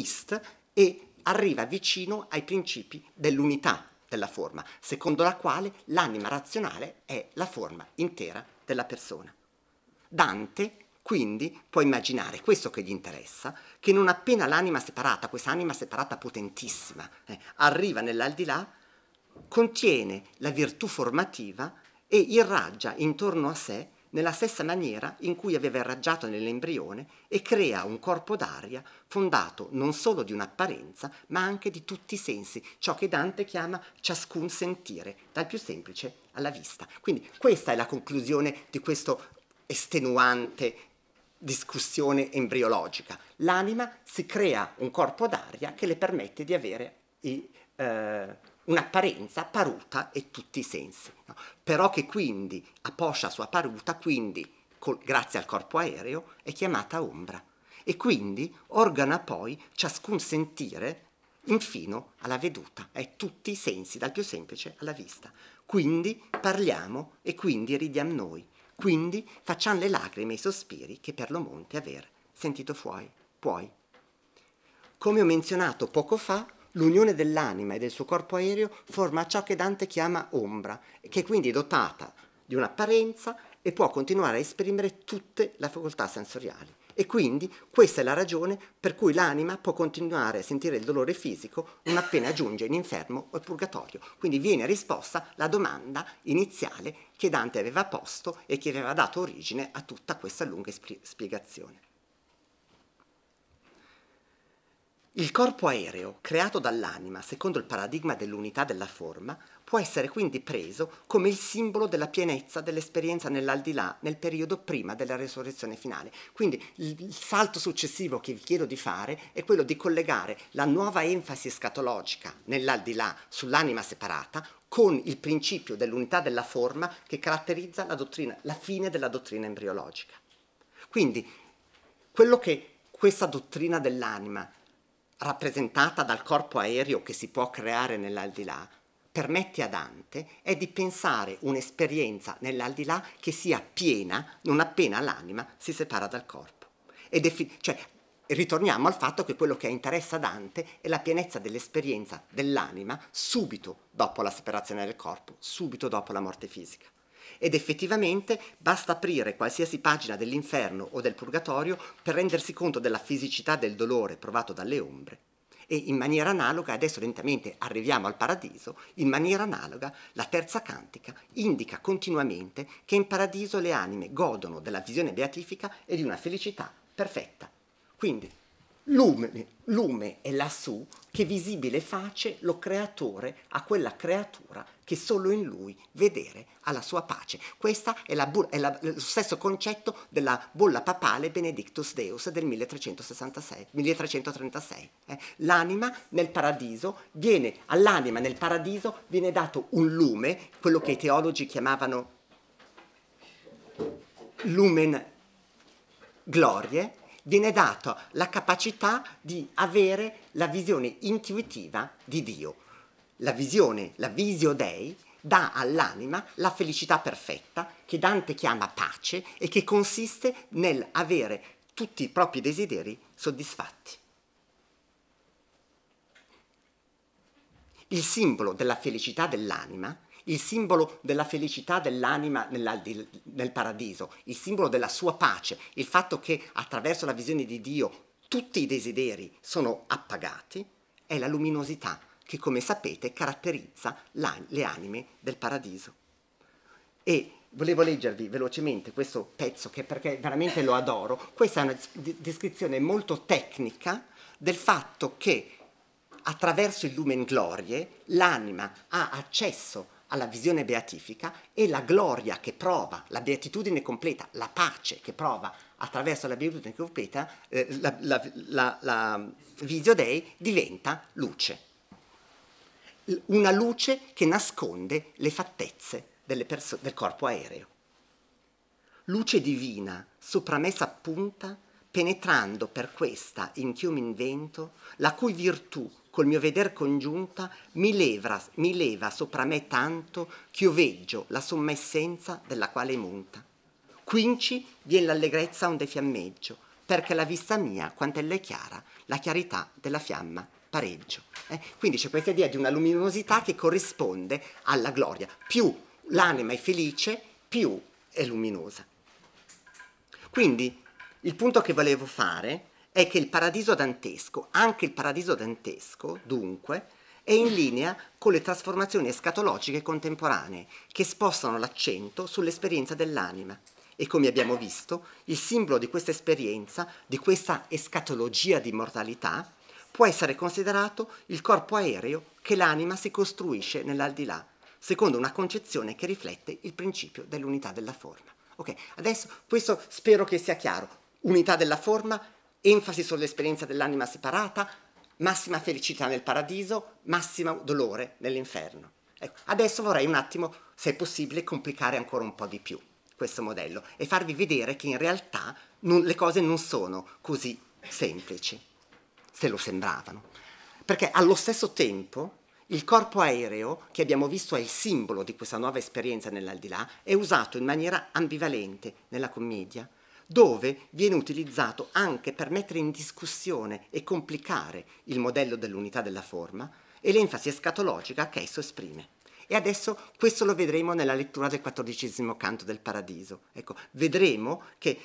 twist e arriva vicino ai principi dell'unità della forma, secondo la quale l'anima razionale è la forma intera della persona. Dante quindi può immaginare, questo che gli interessa, che non appena l'anima separata, questa anima separata potentissima, eh, arriva nell'aldilà, contiene la virtù formativa e irraggia intorno a sé nella stessa maniera in cui aveva irraggiato nell'embrione e crea un corpo d'aria fondato non solo di un'apparenza, ma anche di tutti i sensi, ciò che Dante chiama ciascun sentire, dal più semplice alla vista. Quindi questa è la conclusione di questa estenuante discussione embriologica. L'anima si crea un corpo d'aria che le permette di avere i... Eh, un'apparenza paruta e tutti i sensi, no? però che quindi apposcia sua paruta, quindi col, grazie al corpo aereo, è chiamata ombra e quindi organa poi ciascun sentire infino alla veduta, è tutti i sensi, dal più semplice alla vista. Quindi parliamo e quindi ridiamo noi, quindi facciamo le lacrime e i sospiri che per lo monte aver sentito fuori, puoi. Come ho menzionato poco fa, L'unione dell'anima e del suo corpo aereo forma ciò che Dante chiama ombra, che è quindi dotata di un'apparenza e può continuare a esprimere tutte le facoltà sensoriali. E quindi questa è la ragione per cui l'anima può continuare a sentire il dolore fisico non appena giunge in inferno o in purgatorio. Quindi viene risposta la domanda iniziale che Dante aveva posto e che aveva dato origine a tutta questa lunga spiegazione. Il corpo aereo, creato dall'anima secondo il paradigma dell'unità della forma, può essere quindi preso come il simbolo della pienezza dell'esperienza nell'aldilà nel periodo prima della resurrezione finale. Quindi il salto successivo che vi chiedo di fare è quello di collegare la nuova enfasi escatologica nell'aldilà sull'anima separata con il principio dell'unità della forma che caratterizza la, dottrina, la fine della dottrina embriologica. Quindi quello che questa dottrina dell'anima rappresentata dal corpo aereo che si può creare nell'aldilà, permette a Dante è eh, di pensare un'esperienza nell'aldilà che sia piena non appena l'anima si separa dal corpo. Defin- cioè, ritorniamo al fatto che quello che interessa Dante è la pienezza dell'esperienza dell'anima subito dopo la separazione del corpo, subito dopo la morte fisica ed effettivamente basta aprire qualsiasi pagina dell'inferno o del purgatorio per rendersi conto della fisicità del dolore provato dalle ombre. E in maniera analoga, adesso lentamente arriviamo al paradiso, in maniera analoga la terza cantica indica continuamente che in paradiso le anime godono della visione beatifica e di una felicità perfetta. Quindi lume, lume è lassù che visibile face lo creatore a quella creatura che solo in lui vedere alla sua pace. Questo è, è, la, lo stesso concetto della bolla papale Benedictus Deus del 1336, 1336. Eh? L'anima nel paradiso viene, all'anima nel paradiso viene dato un lume, quello che i teologi chiamavano lumen glorie, viene data la capacità di avere la visione intuitiva di Dio. La visione, la visio dei, dà all'anima la felicità perfetta che Dante chiama pace e che consiste nel avere tutti i propri desideri soddisfatti. Il simbolo della felicità dell'anima, il simbolo della felicità dell'anima nel paradiso, il simbolo della sua pace, il fatto che attraverso la visione di Dio tutti i desideri sono appagati, è la luminosità che come sapete caratterizza le anime del paradiso. E volevo leggervi velocemente questo pezzo che perché veramente lo adoro. Questa è una descrizione molto tecnica del fatto che attraverso il lumen glorie l'anima ha accesso alla visione beatifica e la gloria che prova, la beatitudine completa, la pace che prova attraverso la beatitudine completa, eh, la, la, la, la visio dei diventa luce una luce che nasconde le fattezze perso- del corpo aereo. Luce divina, supramessa a punta, penetrando per questa inchiuma in vento, la cui virtù col mio veder congiunta mi, levra, mi leva sopra me tanto ch'io veggio la somma essenza della quale munta. Quinci vien l'allegrezza onde fiammeggio, perché la vista mia, quant'ella è chiara, la chiarità della fiamma pareggio. Eh? Quindi c'è questa idea di una luminosità che corrisponde alla gloria. Più l'anima è felice, più è luminosa. Quindi il punto che volevo fare è che il paradiso dantesco, anche il paradiso dantesco, dunque, è in linea con le trasformazioni escatologiche contemporanee che spostano l'accento sull'esperienza dell'anima. E come abbiamo visto, il simbolo di questa esperienza, di questa escatologia di mortalità, può essere considerato il corpo aereo che l'anima si costruisce nell'aldilà, secondo una concezione che riflette il principio dell'unità della forma. Ok, adesso questo spero che sia chiaro. Unità della forma, enfasi sull'esperienza dell'anima separata, massima felicità nel paradiso, massimo dolore nell'inferno. Ecco, adesso vorrei un attimo, se è possibile, complicare ancora un po' di più questo modello e farvi vedere che in realtà non, le cose non sono così semplici se lo sembravano, perché allo stesso tempo il corpo aereo, che abbiamo visto è il simbolo di questa nuova esperienza nell'aldilà, è usato in maniera ambivalente nella commedia, dove viene utilizzato anche per mettere in discussione e complicare il modello dell'unità della forma e l'enfasi escatologica che esso esprime. E adesso questo lo vedremo nella lettura del quattordicesimo canto del Paradiso. Ecco, vedremo che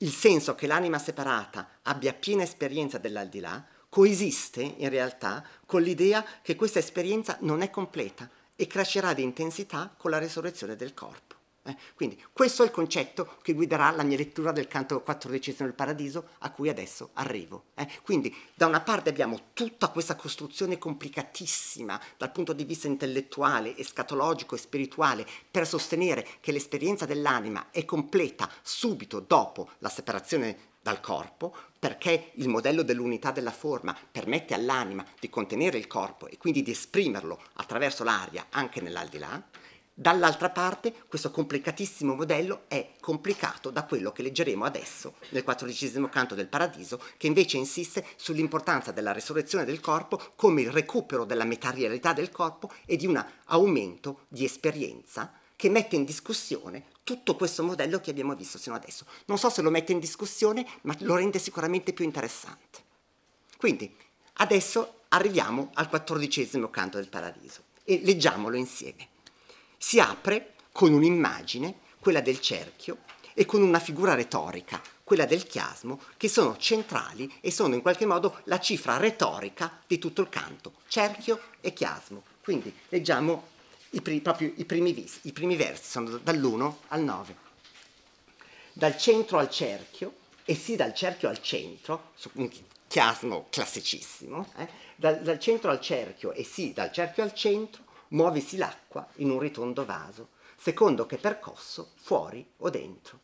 il senso che l'anima separata abbia piena esperienza dell'aldilà coesiste in realtà con l'idea che questa esperienza non è completa e crescerà di intensità con la resurrezione del corpo. Eh? Quindi questo è il concetto che guiderà la mia lettura del canto quattordicesimo del paradiso a cui adesso arrivo. Eh? Quindi da una parte abbiamo tutta questa costruzione complicatissima dal punto di vista intellettuale, escatologico e spirituale per sostenere che l'esperienza dell'anima è completa subito dopo la separazione dal corpo, perché il modello dell'unità della forma permette all'anima di contenere il corpo e quindi di esprimerlo attraverso l'aria anche nell'aldilà, Dall'altra parte questo complicatissimo modello è complicato da quello che leggeremo adesso nel quattordicesimo canto del Paradiso, che invece insiste sull'importanza della resurrezione del corpo come il recupero della materialità del corpo e di un aumento di esperienza che mette in discussione tutto questo modello che abbiamo visto sino adesso. Non so se lo mette in discussione, ma lo rende sicuramente più interessante. Quindi, adesso arriviamo al quattordicesimo canto del Paradiso e leggiamolo insieme si apre con un'immagine, quella del cerchio, e con una figura retorica, quella del chiasmo, che sono centrali e sono in qualche modo la cifra retorica di tutto il canto, cerchio e chiasmo. Quindi leggiamo i, primi, proprio i primi, vis, i primi versi, sono dall'1 al 9. Dal centro al cerchio, e sì dal cerchio al centro, un chiasmo classicissimo, eh? dal, dal centro al cerchio, e sì dal cerchio al centro, muovisi l'acqua in un ritondo vaso, secondo che percosso fuori o dentro.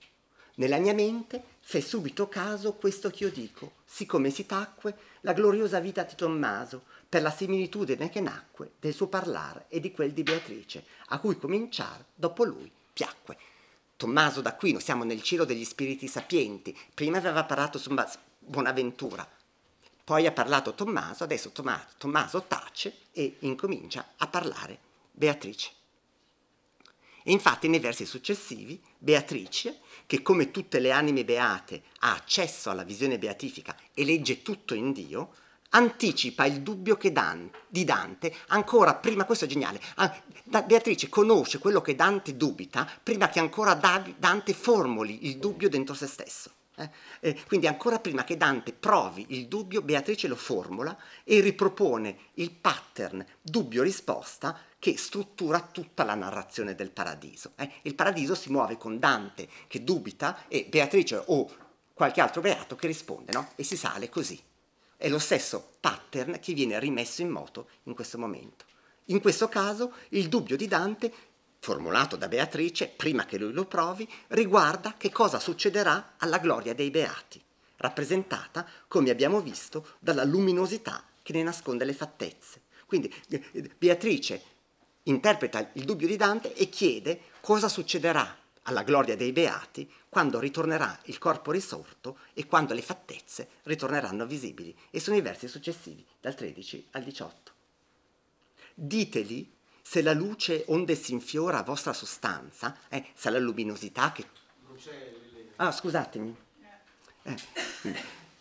Nella mia mente fe subito caso questo ch'io dico, siccome si tacque la gloriosa vita di Tommaso, per la similitudine che nacque del suo parlare e di quel di Beatrice, a cui cominciar dopo lui piacque. Tommaso d'Aquino, siamo nel cielo degli spiriti sapienti, prima aveva parlato su Bonaventura, poi ha parlato Tommaso, adesso Tommaso, Tommaso tace e incomincia a parlare Beatrice. E infatti nei versi successivi Beatrice, che come tutte le anime beate ha accesso alla visione beatifica e legge tutto in Dio, anticipa il dubbio Dan, di Dante ancora prima, questo è geniale, ah, Beatrice conosce quello che Dante dubita prima che ancora Dante formuli il dubbio dentro se stesso. Eh, eh, quindi ancora prima che Dante provi il dubbio, Beatrice lo formula e ripropone il pattern dubbio-risposta che struttura tutta la narrazione del paradiso. Eh. Il paradiso si muove con Dante che dubita e Beatrice o qualche altro beato che risponde, no? E si sale così. È lo stesso pattern che viene rimesso in moto in questo momento. In questo caso il dubbio di Dante formulato da Beatrice, prima che lui lo provi, riguarda che cosa succederà alla gloria dei beati, rappresentata, come abbiamo visto, dalla luminosità che ne nasconde le fattezze. Quindi eh, Beatrice interpreta il dubbio di Dante e chiede cosa succederà alla gloria dei beati quando ritornerà il corpo risorto e quando le fattezze ritorneranno visibili. E sono i versi successivi, dal 13 al 18. Diteli se la luce onde si infiora a vostra sostanza, eh, se la luminosità che... Ah, scusatemi. Eh.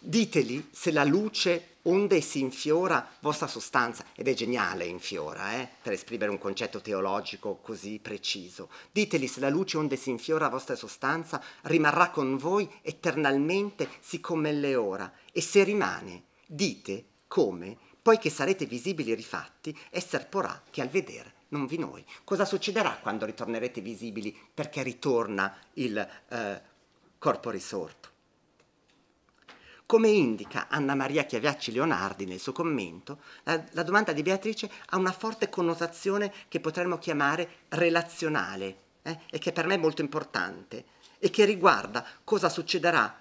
Diteli se la luce onde si infiora vostra sostanza, ed è geniale infiora, eh, per esprimere un concetto teologico così preciso. Diteli se la luce onde si infiora vostra sostanza rimarrà con voi eternalmente siccome le ora, e se rimane, dite come poiché sarete visibili rifatti, esser porà che al vedere non vi noi. Cosa succederà quando ritornerete visibili perché ritorna il eh, corpo risorto? Come indica Anna Maria Chiaviacci Leonardi nel suo commento, la, la domanda di Beatrice ha una forte connotazione che potremmo chiamare relazionale eh, e che per me è molto importante e che riguarda cosa succederà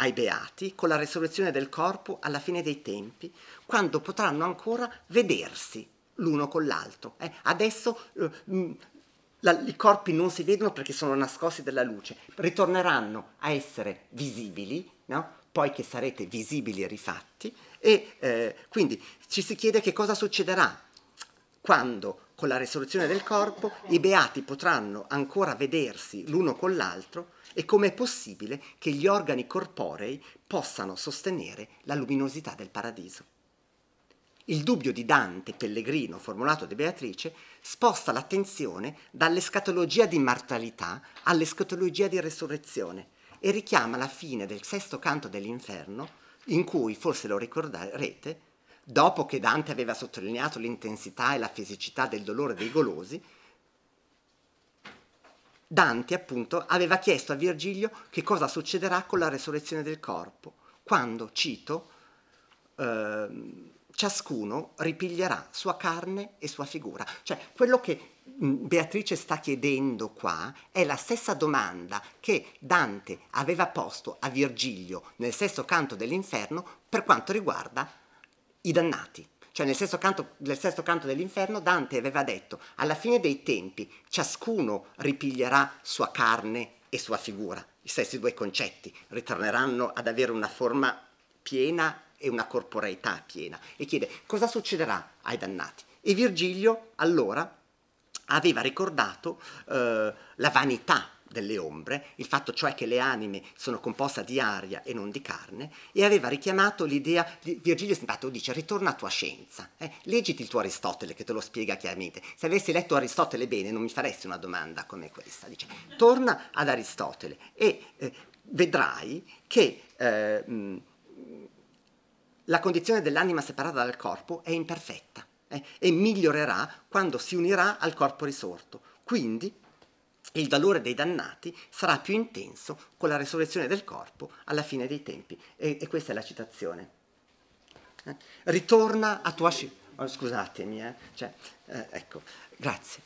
ai beati con la resurrezione del corpo alla fine dei tempi, quando potranno ancora vedersi l'uno con l'altro. Eh? Adesso eh, mm, la, i corpi non si vedono perché sono nascosti dalla luce, ritorneranno a essere visibili, no? poi che sarete visibili e rifatti, e eh, quindi ci si chiede che cosa succederà quando con la resurrezione del corpo i beati potranno ancora vedersi l'uno con l'altro e come è possibile che gli organi corporei possano sostenere la luminosità del paradiso. Il dubbio di Dante Pellegrino formulato da Beatrice sposta l'attenzione dall'escatologia di immortalità all'escatologia di resurrezione e richiama la fine del sesto canto dell'inferno in cui, forse lo ricorderete, dopo che Dante aveva sottolineato l'intensità e la fisicità del dolore dei golosi, Dante appunto aveva chiesto a Virgilio che cosa succederà con la resurrezione del corpo, quando, cito, ehm, ciascuno ripiglierà sua carne e sua figura. Cioè, quello che mm, Beatrice sta chiedendo qua è la stessa domanda che Dante aveva posto a Virgilio nel sesto canto dell'inferno per quanto riguarda i dannati. Cioè nel sesto, canto, nel sesto canto dell'inferno Dante aveva detto alla fine dei tempi ciascuno ripiglierà sua carne e sua figura. I stessi due concetti ritorneranno ad avere una forma piena e una corporeità piena. E chiede cosa succederà ai dannati. E Virgilio allora aveva ricordato eh, la vanità delle ombre, il fatto cioè che le anime sono composte di aria e non di carne, e aveva richiamato l'idea di Virgilio Simpato, dice ritorna a tua scienza, eh? leggiti il tuo Aristotele che te lo spiega chiaramente, se avessi letto Aristotele bene non mi faresti una domanda come questa, dice torna ad Aristotele e eh, vedrai che eh, mm, la condizione dell'anima separata dal corpo è imperfetta eh, e migliorerà quando si unirà al corpo risorto. Quindi il dolore dei dannati sarà più intenso con la resurrezione del corpo alla fine dei tempi. E, e questa è la citazione. Eh? Ritorna a tua scienza. Oh, scusatemi, eh? Cioè, eh, ecco, grazie.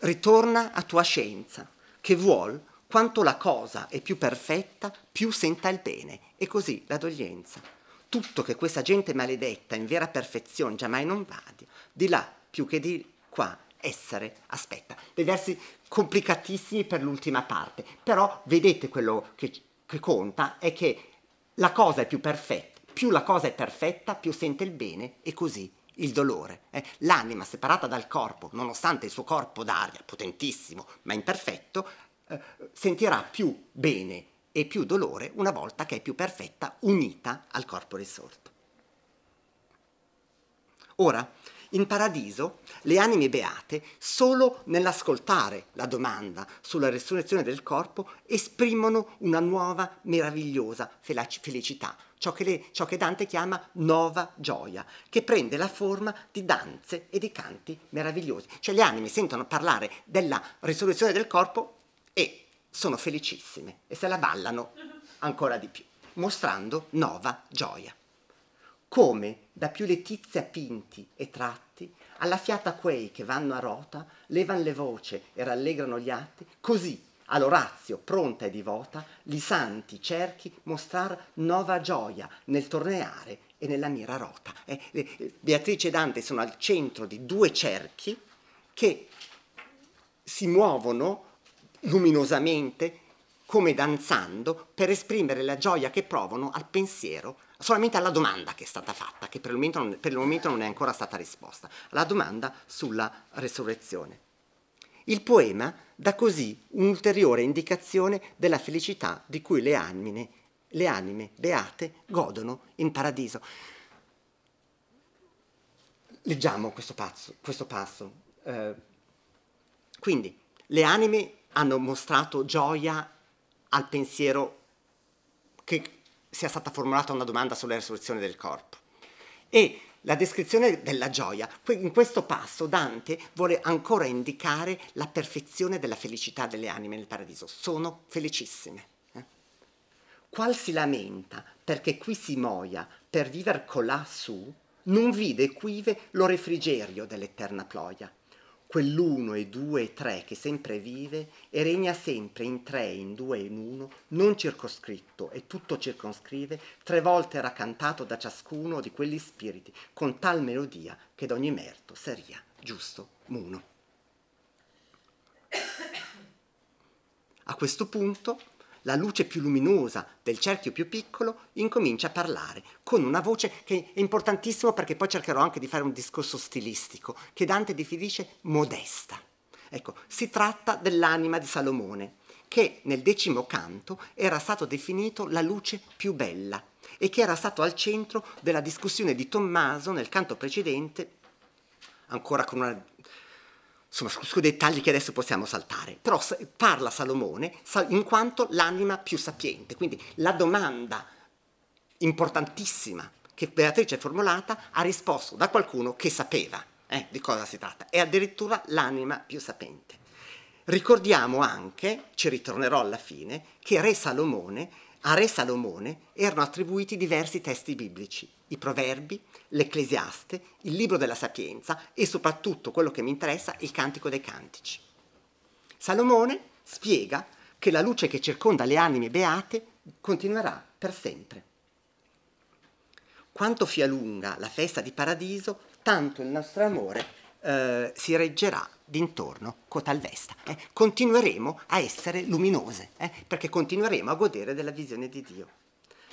Ritorna a tua scienza, che vuol quanto la cosa è più perfetta, più senta il bene, e così la doglienza. Tutto che questa gente maledetta in vera perfezione giammai non vadi, di là più che di qua essere aspetta. Dei versi complicatissimi per l'ultima parte, però vedete quello che, che conta è che la cosa è più perfetta, più la cosa è perfetta, più sente il bene e così il dolore. Eh? L'anima separata dal corpo, nonostante il suo corpo d'aria, potentissimo ma imperfetto, eh, sentirà più bene e più dolore una volta che è più perfetta, unita al corpo risorto. Ora, in paradiso le anime beate solo nell'ascoltare la domanda sulla resurrezione del corpo esprimono una nuova meravigliosa felicità, ciò che, le, ciò che Dante chiama nuova gioia, che prende la forma di danze e di canti meravigliosi. Cioè le anime sentono parlare della risurrezione del corpo e sono felicissime e se la ballano ancora di più, mostrando nuova gioia come da più Letizia Pinti e tratti alla fiata quei che vanno a rota, levan le voce e rallegrano gli atti, così all'Orazio, pronta e divota, li santi cerchi mostrar nuova gioia nel torneare e nella mira rota. Eh, eh, Beatrice e Dante sono al centro di due cerchi che si muovono luminosamente come danzando, per esprimere la gioia che provano al pensiero, solamente alla domanda che è stata fatta, che per il momento non, il momento non è ancora stata risposta, alla domanda sulla resurrezione. Il poema dà così un'ulteriore indicazione della felicità di cui le anime, le anime beate godono in paradiso. Leggiamo questo, pazzo, questo passo. Eh, quindi le anime hanno mostrato gioia al pensiero che sia stata formulata una domanda sulla risoluzione del corpo. E la descrizione della gioia, in questo passo Dante vuole ancora indicare la perfezione della felicità delle anime nel paradiso. Sono felicissime. Eh. Qual si lamenta perché qui si moia per viver colà su, non vide quive lo refrigerio dell'eterna ploia quell'uno e due e tre che sempre vive e regna sempre in tre, in due e in uno, non circoscritto e tutto circonscrive, tre volte era cantato da ciascuno di quegli spiriti con tal melodia che d'ogni merto seria giusto muno. A questo punto la luce più luminosa del cerchio più piccolo incomincia a parlare con una voce che è importantissima perché poi cercherò anche di fare un discorso stilistico che Dante definisce modesta. Ecco, si tratta dell'anima di Salomone che nel decimo canto era stato definito la luce più bella e che era stato al centro della discussione di Tommaso nel canto precedente, ancora con una insomma, su dettagli che adesso possiamo saltare, però parla Salomone in quanto l'anima più sapiente, quindi la domanda importantissima che Beatrice ha formulata ha risposto da qualcuno che sapeva eh, di cosa si tratta, è addirittura l'anima più sapente. Ricordiamo anche, ci ritornerò alla fine, che Re Salomone, a Re Salomone erano attribuiti diversi testi biblici i proverbi, l'Ecclesiaste, il libro della Sapienza e soprattutto quello che mi interessa, il Cantico dei Cantici. Salomone spiega che la luce che circonda le anime beate continuerà per sempre. Quanto sia lunga la festa di paradiso, tanto il nostro amore eh, si reggerà d'intorno cotal vesta. Eh? Continueremo a essere luminose, eh? perché continueremo a godere della visione di Dio.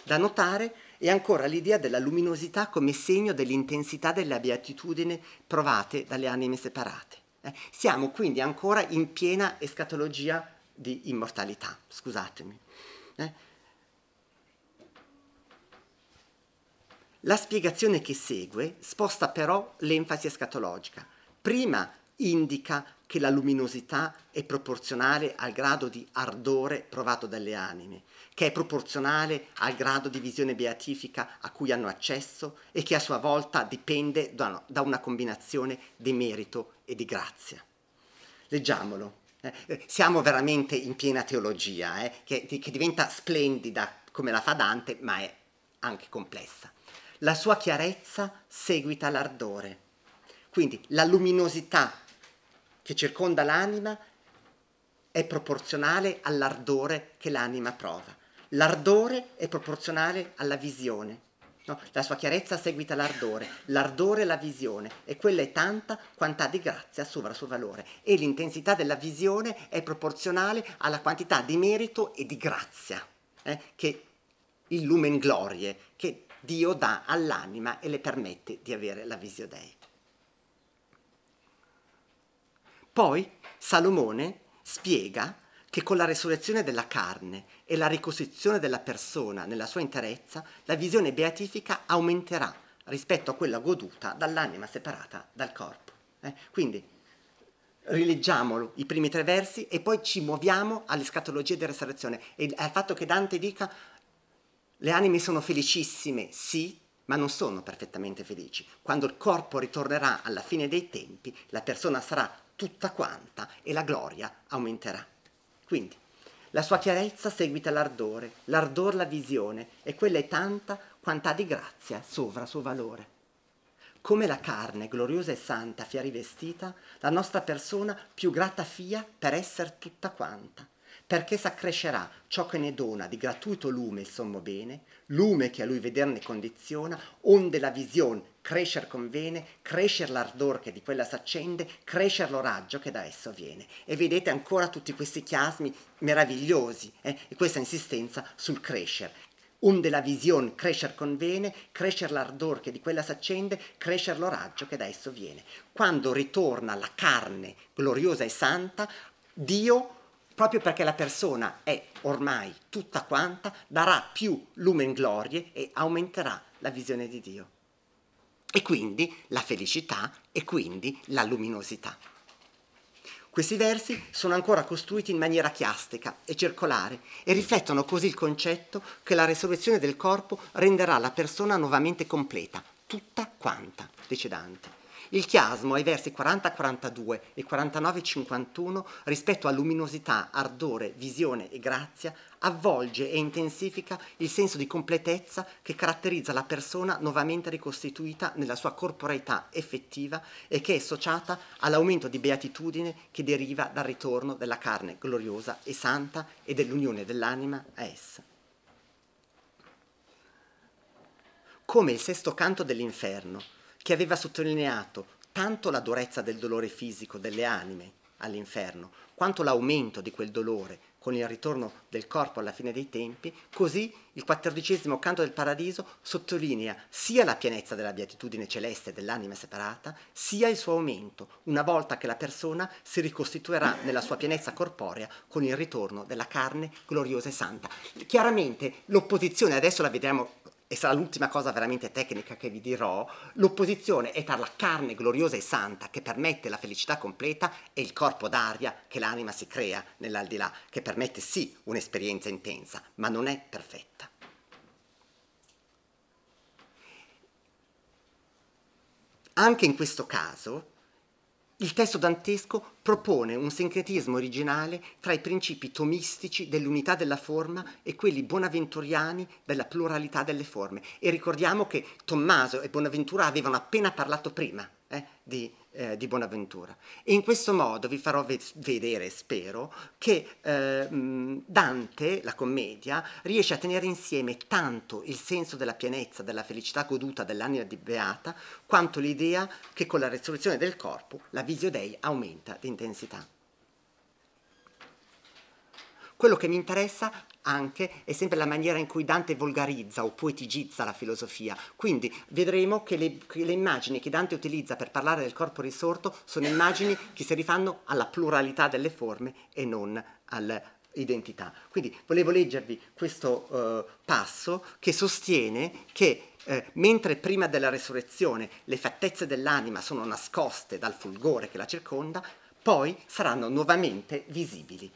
Da notare è ancora l'idea della luminosità come segno dell'intensità della beatitudine provate dalle anime separate. Eh? Siamo quindi ancora in piena escatologia di immortalità, scusatemi. Eh? La spiegazione che segue sposta però l'enfasi escatologica. Prima indica che la luminosità è proporzionale al grado di ardore provato dalle anime, che è proporzionale al grado di visione beatifica a cui hanno accesso e che a sua volta dipende da una combinazione di merito e di grazia. Leggiamolo. Eh. siamo veramente in piena teologia, eh, che, che diventa splendida come la fa Dante, ma è anche complessa. La sua chiarezza seguita l'ardore. Quindi la luminosità che circonda l'anima è proporzionale all'ardore che l'anima prova. L'ardore è proporzionale alla visione. No? La sua chiarezza seguita l'ardore, l'ardore la visione e quella è tanta quantità di grazia sovra il suo valore e l'intensità della visione è proporzionale alla quantità di merito e di grazia eh, che il lumen glorie che Dio dà all'anima e le permette di avere la visio Dei. Poi Salomone spiega che con la resurrezione della carne e la ricostruzione della persona nella sua interezza, la visione beatifica aumenterà rispetto a quella goduta dall'anima separata dal corpo. Eh? Quindi rileggiamolo i primi tre versi e poi ci muoviamo alle scatologie della resurrezione e al fatto che Dante dica le anime sono felicissime, sì, ma non sono perfettamente felici. Quando il corpo ritornerà alla fine dei tempi, la persona sarà tutta quanta e la gloria aumenterà. Quindi la sua chiarezza seguita l'ardore, l'ardor la visione e quella è tanta quant'ha di grazia sovra suo valore. Come la carne gloriosa e santa fia rivestita, la nostra persona più grata fia per essere tutta quanta, perché s'accrescerà ciò che ne dona di gratuito lume il sommo bene, lume che a lui vederne condiziona, onde la visione crescer convene, crescer l'ardor che di quella s'accende, crescer lo raggio che da esso viene. E vedete ancora tutti questi chiasmi meravigliosi eh? e questa insistenza sul crescer. Un della visione, crescer convene, crescer l'ardor che di quella s'accende, crescer lo raggio che da esso viene. Quando ritorna la carne gloriosa e santa, Dio proprio perché la persona è ormai tutta quanta, darà più lume in glorie e aumenterà la visione di Dio e quindi la felicità e quindi la luminosità. Questi versi sono ancora costruiti in maniera chiastica e circolare e riflettono così il concetto che la resurrezione del corpo renderà la persona nuovamente completa, tutta quanta, dice Dante. Il chiasmo ai versi 40-42 e 49-51 rispetto a luminosità, ardore, visione e grazia avvolge e intensifica il senso di completezza che caratterizza la persona nuovamente ricostituita nella sua corporeità effettiva e che è associata all'aumento di beatitudine che deriva dal ritorno della carne gloriosa e santa e dell'unione dell'anima a essa. Come il sesto canto dell'inferno, che aveva sottolineato tanto la durezza del dolore fisico delle anime all'inferno, quanto l'aumento di quel dolore con il ritorno del corpo alla fine dei tempi, così il quattordicesimo canto del paradiso sottolinea sia la pienezza della beatitudine celeste dell'anima separata, sia il suo aumento, una volta che la persona si ricostituirà nella sua pienezza corporea con il ritorno della carne gloriosa e santa. Chiaramente l'opposizione, adesso la vedremo e sarà l'ultima cosa veramente tecnica che vi dirò, l'opposizione è tra la carne gloriosa e santa che permette la felicità completa e il corpo d'aria che l'anima si crea nell'aldilà, che permette sì un'esperienza intensa, ma non è perfetta. Anche in questo caso il testo dantesco propone un sincretismo originale tra i principi tomistici dell'unità della forma e quelli bonaventuriani della pluralità delle forme. E ricordiamo che Tommaso e Bonaventura avevano appena parlato prima eh, di, eh, di, Bonaventura. E in questo modo vi farò ve- vedere, spero, che eh, Dante, la commedia, riesce a tenere insieme tanto il senso della pienezza, della felicità goduta dell'anima di Beata, quanto l'idea che con la resurrezione del corpo la visio dei aumenta di intensità. Quello che mi interessa anche è sempre la maniera in cui Dante volgarizza o poetigizza la filosofia. Quindi vedremo che le, che le, immagini che Dante utilizza per parlare del corpo risorto sono immagini che si rifanno alla pluralità delle forme e non all'identità. Quindi volevo leggervi questo eh, passo che sostiene che eh, mentre prima della resurrezione le fattezze dell'anima sono nascoste dal fulgore che la circonda, poi saranno nuovamente visibili.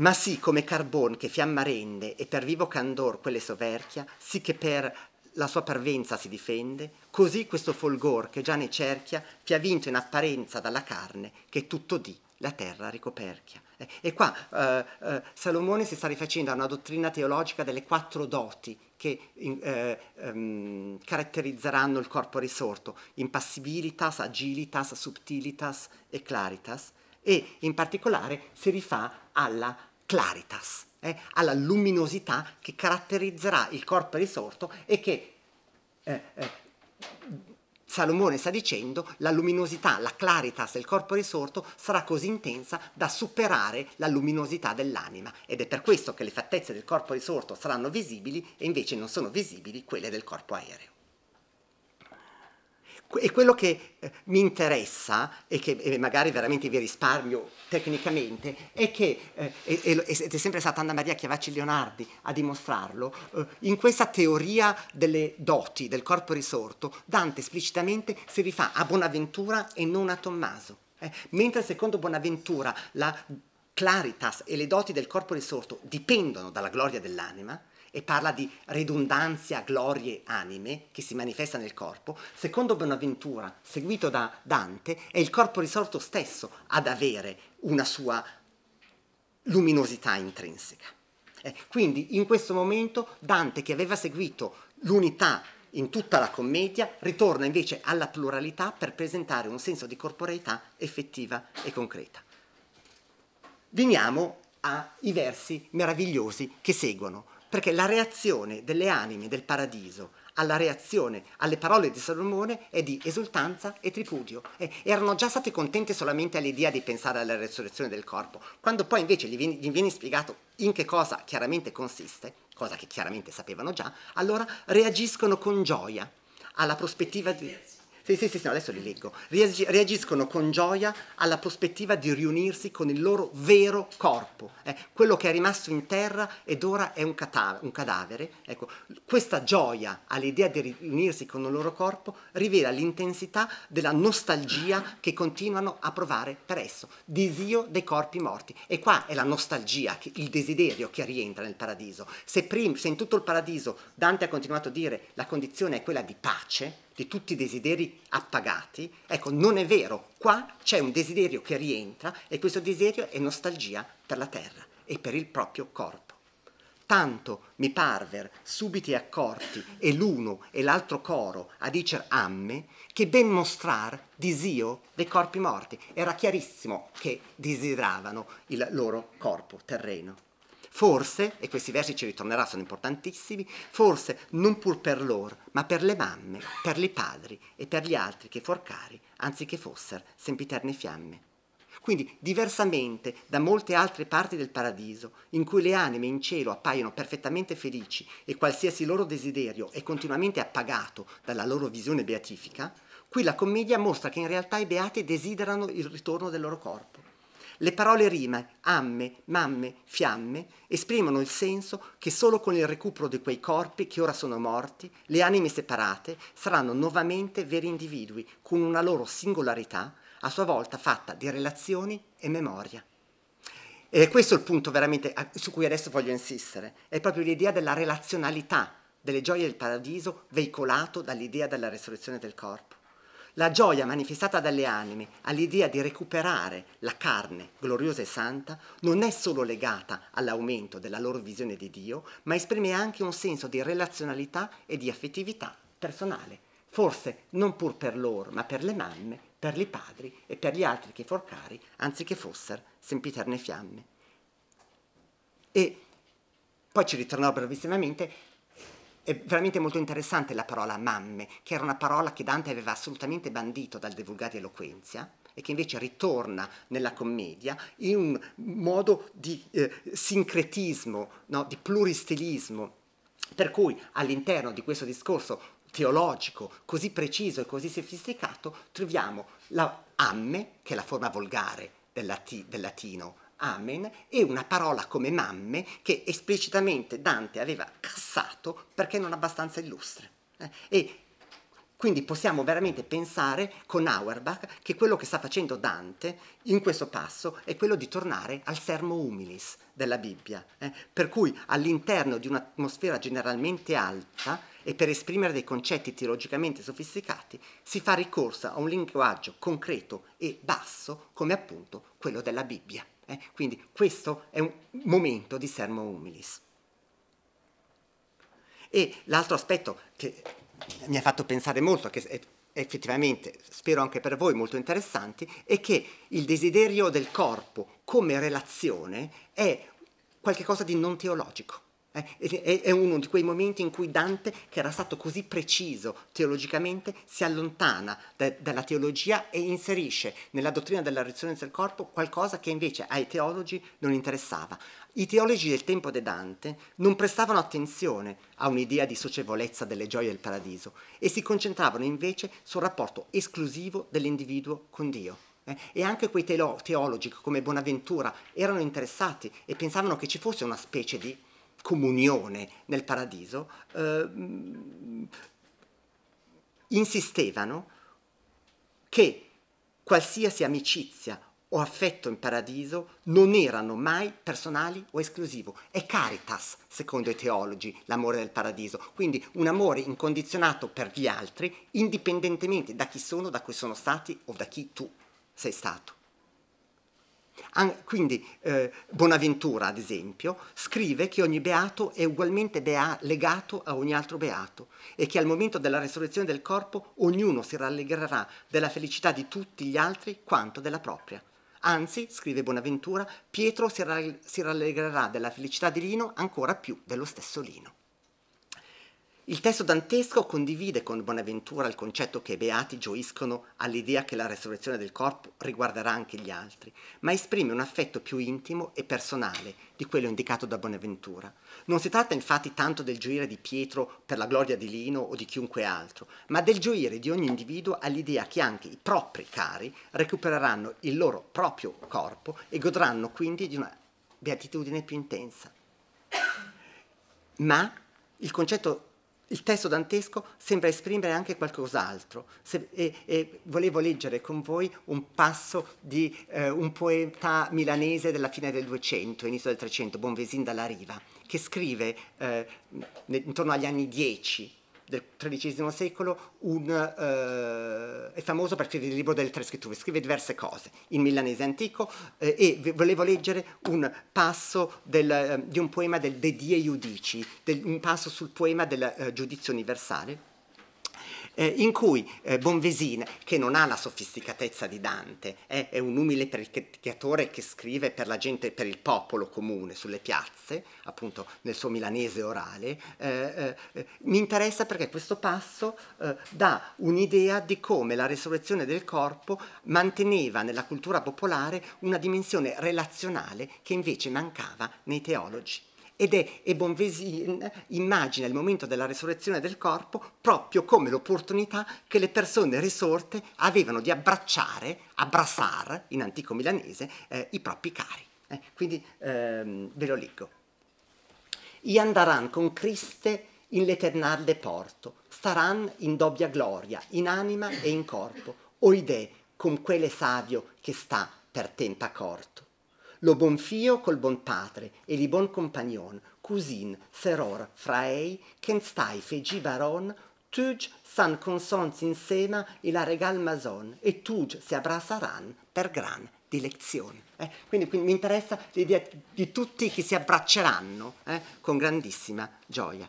Ma sì, come Carbon che fiamma rende e per vivo candor quelle soverchia, sì che per la sua parvenza si difende, così questo folgor che già ne cerchia fia vinto in apparenza dalla carne che tutto di la terra ricoperchia. Eh, e qua eh, eh, Salomone si sta rifacendo a una dottrina teologica delle quattro doti che eh, ehm, caratterizzeranno il corpo risorto, impassibilitas, agilitas, subtilitas e claritas, e in particolare si rifà alla claritas, eh, alla luminosità che caratterizzerà il corpo risorto e che eh, eh, Salomone sta dicendo la luminosità, la claritas del corpo risorto sarà così intensa da superare la luminosità dell'anima ed è per questo che le fattezze del corpo risorto saranno visibili e invece non sono visibili quelle del corpo aereo. E quello che eh, mi interessa e che e magari veramente vi risparmio tecnicamente è che, eh, ed è sempre stata Anna Maria Chiavacci Leonardi a dimostrarlo, eh, in questa teoria delle doti del corpo risorto, Dante esplicitamente si rifà a Bonaventura e non a Tommaso. Eh. mentre secondo Bonaventura la claritas e le doti del corpo risorto dipendono dalla gloria dell'anima, e parla di ridondanza glorie anime che si manifesta nel corpo, secondo Bonaventura, seguito da Dante, è il corpo risorto stesso ad avere una sua luminosità intrinseca. Eh, quindi in questo momento Dante, che aveva seguito l'unità in tutta la commedia, ritorna invece alla pluralità per presentare un senso di corporeità effettiva e concreta. Veniamo ai versi meravigliosi che seguono, perché la reazione delle anime del paradiso alla reazione alle parole di Salomone è di esultanza e tripudio. E erano già state contente solamente all'idea di pensare alla resurrezione del corpo. Quando poi invece gli viene, gli viene spiegato in che cosa chiaramente consiste, cosa che chiaramente sapevano già, allora reagiscono con gioia alla prospettiva di sì, sì, sì, no, adesso li leggo. reagiscono con gioia alla prospettiva di riunirsi con il loro vero corpo, eh, quello che è rimasto in terra ed ora è un, un cadavere. Ecco, questa gioia all'idea di riunirsi con il loro corpo rivela l'intensità della nostalgia che continuano a provare per esso, disio dei corpi morti. E qua è la nostalgia, il desiderio che rientra nel paradiso. se, se in tutto il paradiso Dante ha continuato a dire la condizione è quella di pace, di tutti i desideri appagati, ecco, non è vero, qua c'è un desiderio che rientra e questo desiderio è nostalgia per la terra e per il proprio corpo. Tanto mi parver subiti accorti e l'uno e l'altro coro a dicer amme che ben mostrar disio dei corpi morti. Era chiarissimo che desideravano il loro corpo terreno. Forse, e questi versi ci ritornerà, sono importantissimi, forse non pur per loro, ma per le mamme, per i padri e per gli altri che forcari, anziché fossero sempiterne fiamme. Quindi, diversamente da molte altre parti del paradiso, in cui le anime in cielo appaiono perfettamente felici e qualsiasi loro desiderio è continuamente appagato dalla loro visione beatifica, qui la commedia mostra che in realtà i beati desiderano il ritorno del loro corpo le parole rime, amme, mamme, fiamme esprimono il senso che solo con il recupero di quei corpi che ora sono morti, le anime separate saranno nuovamente veri individui con una loro singolarità, a sua volta fatta di relazioni e memoria. E questo è il punto veramente su cui adesso voglio insistere, è proprio l'idea della relazionalità delle gioie del paradiso veicolato dall'idea della resurrezione del corpo. La gioia manifestata dalle anime all'idea di recuperare la carne gloriosa e santa non è solo legata all'aumento della loro visione di Dio, ma esprime anche un senso di relazionalità e di affettività personale, forse non pur per loro, ma per le mamme, per i padri e per gli altri che forcari, anziché fossero sempiterne fiamme. E poi ci ritornerò brevissimamente è veramente molto interessante la parola mamme, che era una parola che Dante aveva assolutamente bandito dal divulgare eloquenza e che invece ritorna nella commedia in un modo di eh, sincretismo, no? di pluristilismo, per cui all'interno di questo discorso teologico così preciso e così sofisticato troviamo la amme, che è la forma volgare del, lati- del latino amen, e una parola come mamme che esplicitamente Dante aveva cassato perché non abbastanza illustre. Eh. E quindi possiamo veramente pensare con Auerbach che quello che sta facendo Dante in questo passo è quello di tornare al sermo humilis della Bibbia, eh? per cui all'interno di un'atmosfera generalmente alta e per esprimere dei concetti teologicamente sofisticati si fa ricorso a un linguaggio concreto e basso come appunto quello della Bibbia. Eh, quindi questo è un momento di sermo humilis. E l'altro aspetto che mi ha fatto pensare molto, che è effettivamente, spero anche per voi, molto interessante, è che il desiderio del corpo come relazione è qualcosa di non teologico. Eh, è uno di quei momenti in cui Dante, che era stato così preciso teologicamente, si allontana da, dalla teologia e inserisce nella dottrina della risurrezione del corpo qualcosa che invece ai teologi non interessava. I teologi del tempo di Dante non prestavano attenzione a un'idea di socievolezza delle gioie del paradiso e si concentravano invece sul rapporto esclusivo dell'individuo con Dio. Eh, e anche quei teologi come Bonaventura erano interessati e pensavano che ci fosse una specie di comunione nel paradiso, eh, insistevano che qualsiasi amicizia o affetto in paradiso non erano mai personali o esclusivo. È caritas, secondo i teologi, l'amore del paradiso, quindi un amore incondizionato per gli altri, indipendentemente da chi sono, da cui sono stati o da chi tu sei stato. An- quindi eh, Bonaventura, ad esempio, scrive che ogni beato è ugualmente bea- legato a ogni altro beato e che al momento della resurrezione del corpo ognuno si rallegrerà della felicità di tutti gli altri quanto della propria. Anzi, scrive Bonaventura, Pietro si, si rallegrerà della felicità di Lino ancora più dello stesso Lino. Il testo dantesco condivide con Bonaventura il concetto che i beati gioiscono all'idea che la resurrezione del corpo riguarderà anche gli altri, ma esprime un affetto più intimo e personale di quello indicato da Bonaventura. Non si tratta infatti tanto del gioire di Pietro per la gloria di Lino o di chiunque altro, ma del gioire di ogni individuo all'idea che anche i propri cari recupereranno il loro proprio corpo e godranno quindi di una beatitudine più intensa. Ma il concetto il testo dantesco sembra esprimere anche qualcos'altro. E, e, volevo leggere con voi un passo di eh, un poeta milanese della fine del 200, inizio del 300, Bonvesin dalla Riva, che scrive eh, intorno agli anni 10 del XIII secolo un, eh, è famoso per scrivere il libro delle tre scritture, scrive diverse cose il milanese antico eh, e volevo leggere un passo del, eh, di un poema del De Die Judici, del, un passo sul poema del eh, giudizio universale eh, in cui eh, Bonvesin, che non ha la sofisticatezza di Dante, eh, è un umile predicatore che scrive per la gente, per il popolo comune, sulle piazze, appunto nel suo milanese orale, eh, eh, mi interessa perché questo passo eh, dà un'idea di come la resurrezione del corpo manteneva nella cultura popolare una dimensione relazionale che invece mancava nei teologi. Ed è, e Bonvesin immagina il momento della resurrezione del corpo proprio come l'opportunità che le persone risorte avevano di abbracciare, abbrassar, in antico milanese, eh, i propri cari. Eh, quindi ehm, ve lo leggo. I andaran con Criste in l'eternar deporto, staran in dobbia gloria, in anima e in corpo, oide con quelle savio che sta per tempa corto. Lo bon fio col bon patre e li bon compagnon, cousin, seror, fraei, ken stai fegi baron, tuj san consons insema e la regal mason, e tuj si abbrassaran per gran dilezione. Eh? Quindi, quindi, mi interessa l'idea di tutti che si abbracceranno eh? con grandissima gioia.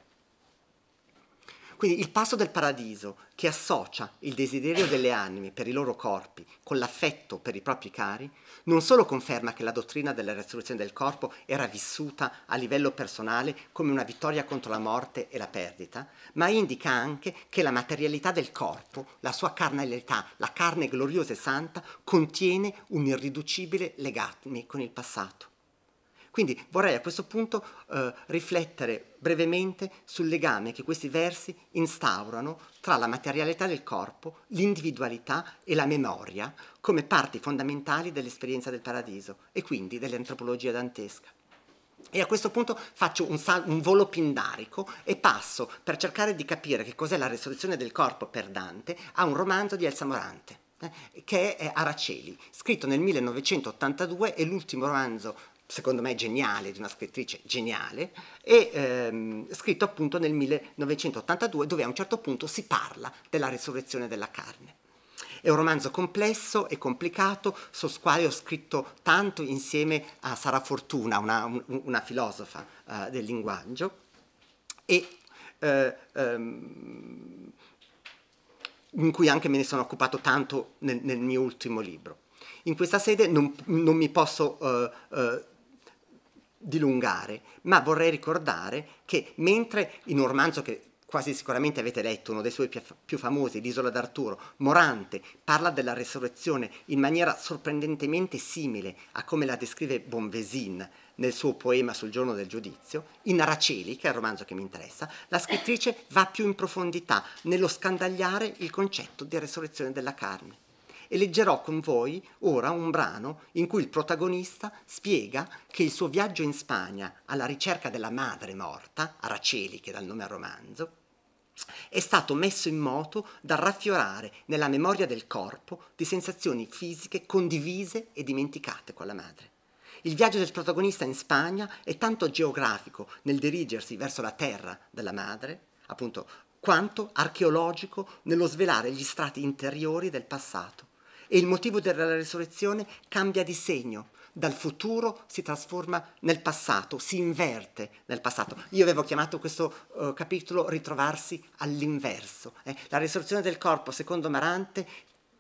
Quindi il passo del paradiso che associa il desiderio delle anime per i loro corpi con l'affetto per i propri cari, non solo conferma che la dottrina della resurrezione del corpo era vissuta a livello personale come una vittoria contro la morte e la perdita, ma indica anche che la materialità del corpo, la sua carnalità, la carne gloriosa e santa, contiene un irriducibile legame con il passato. Quindi vorrei a questo punto eh, riflettere brevemente sul legame che questi versi instaurano tra la materialità del corpo, l'individualità e la memoria come parti fondamentali dell'esperienza del paradiso e quindi dell'antropologia dantesca. E a questo punto faccio un, sal- un, volo pindarico e passo per cercare di capire che cos'è la resurrezione del corpo per Dante a un romanzo di Elsa Morante eh, che è Araceli, scritto nel 1982 e l'ultimo romanzo secondo me geniale, di una scrittrice geniale, e ehm, scritto appunto nel 1982 dove a un certo punto si parla della risurrezione della carne. È un romanzo complesso e complicato, sul quale ho scritto tanto insieme a Sara Fortuna, una, una filosofa uh, del linguaggio, e eh, ehm, in cui anche me ne sono occupato tanto nel, nel mio ultimo libro. In questa sede non, non mi posso eh, eh, dilungare, ma vorrei ricordare che mentre in un romanzo che quasi sicuramente avete letto, uno dei suoi più famosi, L'isola d'Arturo, Morante parla della resurrezione in maniera sorprendentemente simile a come la descrive Bonvesin nel suo poema sul giorno del giudizio, in Araceli, che è il romanzo che mi interessa, la scrittrice va più in profondità nello scandagliare il concetto di resurrezione della carne e leggerò con voi ora un brano in cui il protagonista spiega che il suo viaggio in Spagna alla ricerca della madre morta, Araceli che dà il nome al romanzo, è stato messo in moto dal raffiorare nella memoria del corpo di sensazioni fisiche condivise e dimenticate con la madre. Il viaggio del protagonista in Spagna è tanto geografico nel dirigersi verso la terra della madre, appunto, quanto archeologico nello svelare gli strati interiori del passato, e il motivo della risurrezione cambia di segno. Dal futuro si trasforma nel passato, si inverte nel passato. Io avevo chiamato questo uh, capitolo ritrovarsi all'inverso. Eh? La risurrezione del corpo, secondo Marante,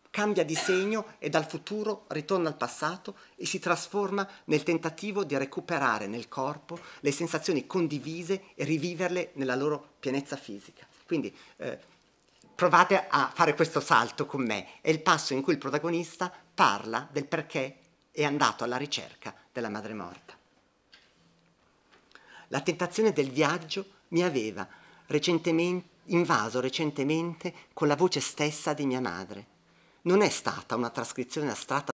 cambia di segno e dal futuro ritorna al passato e si trasforma nel tentativo di recuperare nel corpo le sensazioni condivise e riviverle nella loro pienezza fisica. Quindi eh, provate a fare questo salto con me. È il passo in cui il protagonista parla del perché è andato alla ricerca della madre morta. La tentazione del viaggio mi aveva recentemente, invaso recentemente con la voce stessa di mia madre. Non è stata una trascrizione astratta